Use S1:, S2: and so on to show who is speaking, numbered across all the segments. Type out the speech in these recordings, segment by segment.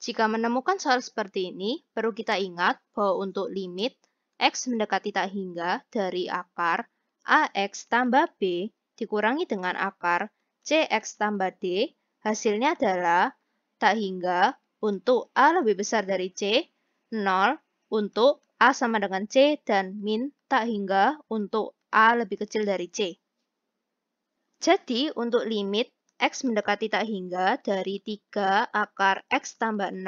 S1: Jika menemukan soal seperti ini, perlu kita ingat bahwa untuk limit x mendekati tak hingga dari akar ax tambah b dikurangi dengan akar cx tambah d, hasilnya adalah tak hingga untuk a lebih besar dari c, 0 untuk a sama dengan c, dan min tak hingga untuk a lebih kecil dari c. Jadi, untuk limit X mendekati tak hingga dari 3 akar X tambah 6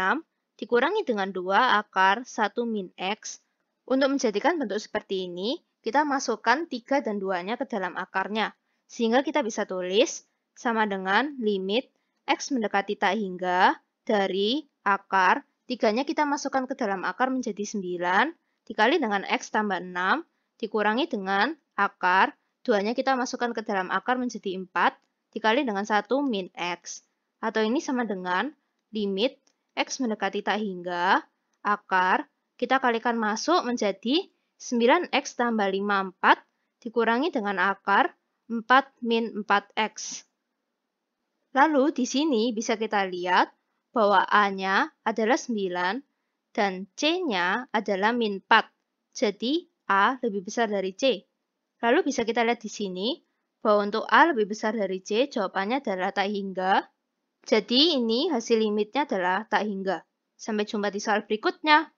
S1: dikurangi dengan 2 akar 1 min X. Untuk menjadikan bentuk seperti ini, kita masukkan 3 dan 2-nya ke dalam akarnya, sehingga kita bisa tulis sama dengan limit X mendekati tak hingga dari akar, 3-nya kita masukkan ke dalam akar menjadi 9, dikali dengan X tambah 6, dikurangi dengan akar, 2-nya kita masukkan ke dalam akar menjadi 4, dikali dengan 1 min X. Atau ini sama dengan limit X mendekati tak hingga akar, kita kalikan masuk menjadi 9X tambah 5, 4, dikurangi dengan akar 4 min 4X. Lalu di sini bisa kita lihat bahwa A-nya adalah 9 dan C-nya adalah min 4. Jadi A lebih besar dari C. Lalu bisa kita lihat di sini bahwa untuk A lebih besar dari C, jawabannya adalah tak hingga. Jadi ini hasil limitnya adalah tak hingga. Sampai jumpa di soal berikutnya.